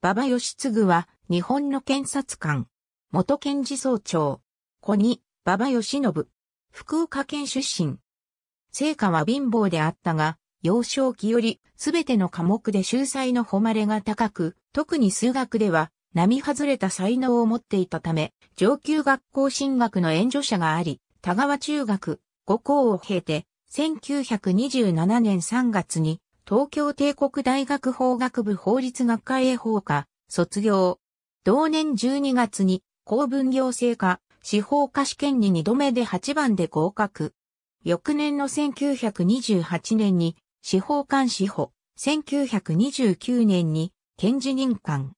馬場義次は、日本の検察官。元検事総長。子に、馬場義信。福岡県出身。成果は貧乏であったが、幼少期より、すべての科目で秀才の誉れが高く、特に数学では、並外れた才能を持っていたため、上級学校進学の援助者があり、田川中学、五校を経て、1927年3月に東京帝国大学法学部法律学科英法科、卒業。同年12月に公文行政科、司法科試験に2度目で8番で合格。翌年の1928年に司法官司法、1929年に検事任官。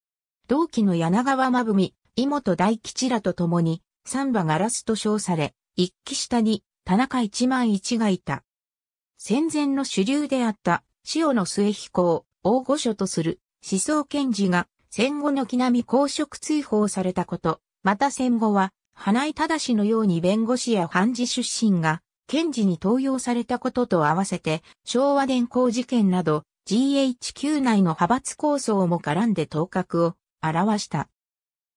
同期の柳川まぶみ、井本大吉らと共に、三馬ガラスと称され、一期下に田中一万一がいた。戦前の主流であった塩の末飛行、大御所とする思想賢治が戦後の木並み公職追放されたこと、また戦後は花井正のように弁護士や判事出身が検事に登用されたことと合わせて昭和電工事件など GHQ 内の派閥構想も絡んで頭角を表した。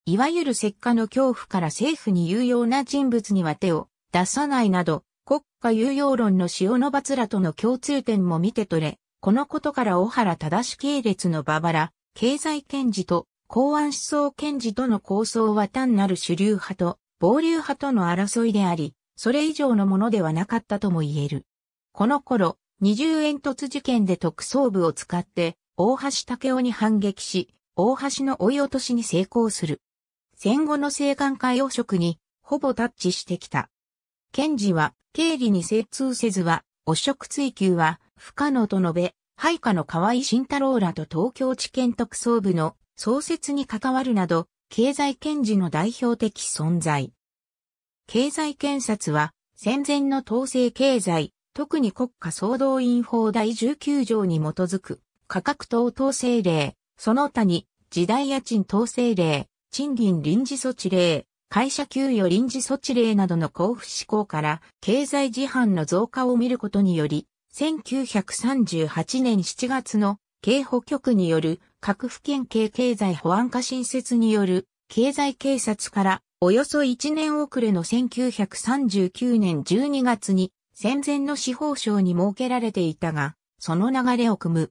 いわゆる石化の恐怖から政府に有用な人物には手を出さないなど、国家有用論の塩の罰らとの共通点も見て取れ、このことから小原正系列のババラ、経済検事と公安思想検事との構想は単なる主流派と暴流派との争いであり、それ以上のものではなかったとも言える。この頃、二重煙突事件で特捜部を使って、大橋武雄に反撃し、大橋の追い落としに成功する。戦後の政官界汚職に、ほぼタッチしてきた。検事は、経理に精通せずは、汚職追及は、不可能と述べ、配下の河合慎太郎らと東京地検特捜部の創設に関わるなど、経済検事の代表的存在。経済検察は、戦前の統制経済、特に国家総動員法第19条に基づく、価格等統制令、その他に、時代家賃統制令、賃金臨時措置令、会社給与臨時措置令などの交付施行から、経済事犯の増加を見ることにより、1938年7月の警保局による各府県警経済保安課新設による経済警察からおよそ1年遅れの1939年12月に戦前の司法省に設けられていたが、その流れを組む。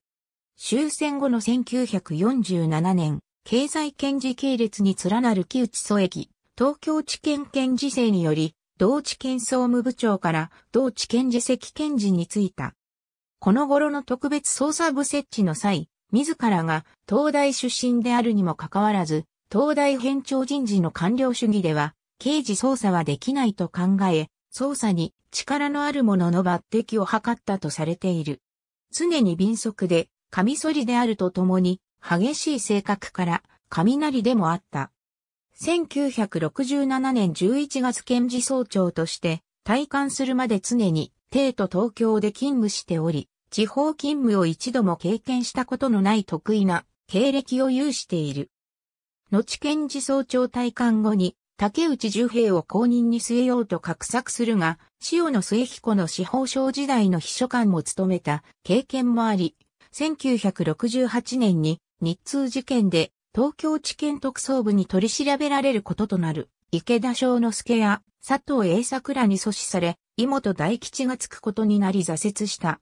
終戦後の1947年、経済検事系列に連なる木内添駅、東京地検検事制により、同地検総務部長から同地検自席検事に就いた。この頃の特別捜査部設置の際、自らが東大出身であるにもかかわらず、東大返庁人事の官僚主義では、刑事捜査はできないと考え、捜査に力のある者の抜擢を図ったとされている。常に敏速で、カミソリであるとともに、激しい性格から、雷でもあった。1967年11月検事総長として退官するまで常に帝都東京で勤務しており、地方勤務を一度も経験したことのない得意な経歴を有している。後検事総長退官後に竹内重平を公認に据えようと画策するが、塩野末彦の司法省時代の秘書官も務めた経験もあり、1968年に日通事件で東京地検特捜部に取り調べられることとなる、池田翔之助や佐藤栄作らに阻止され、井本大吉がつくことになり挫折した。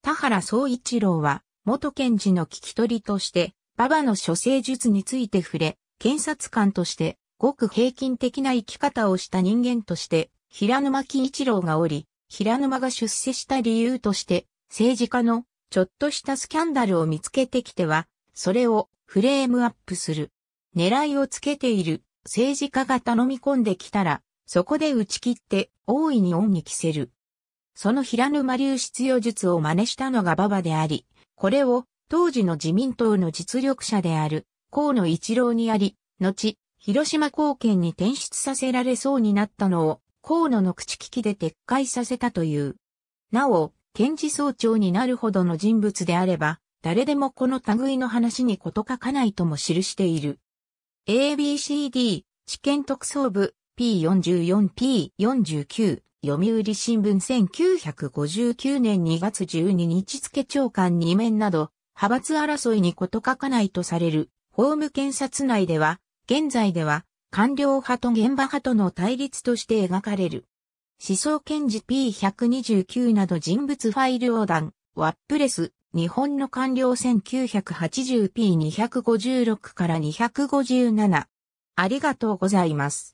田原総一郎は、元検事の聞き取りとして、馬場の処世術について触れ、検察官として、ごく平均的な生き方をした人間として、平沼喜一郎がおり、平沼が出世した理由として、政治家のちょっとしたスキャンダルを見つけてきては、それをフレームアップする。狙いをつけている政治家が頼み込んできたら、そこで打ち切って大いに恩に着せる。その平沼流出用術を真似したのが馬場であり、これを当時の自民党の実力者である河野一郎にあり、後、広島貢献に転出させられそうになったのを河野の口利きで撤回させたという。なお、検事総長になるほどの人物であれば、誰でもこの類の話に事書かないとも記している。ABCD、知見特捜部、P44、P49、読売新聞1959年2月12日付長官2面など、派閥争いに事書かないとされる、法務検察内では、現在では、官僚派と現場派との対立として描かれる。思想検事 P129 など人物ファイル横断、ワップレス、日本の官僚 1980p256 から257。ありがとうございます。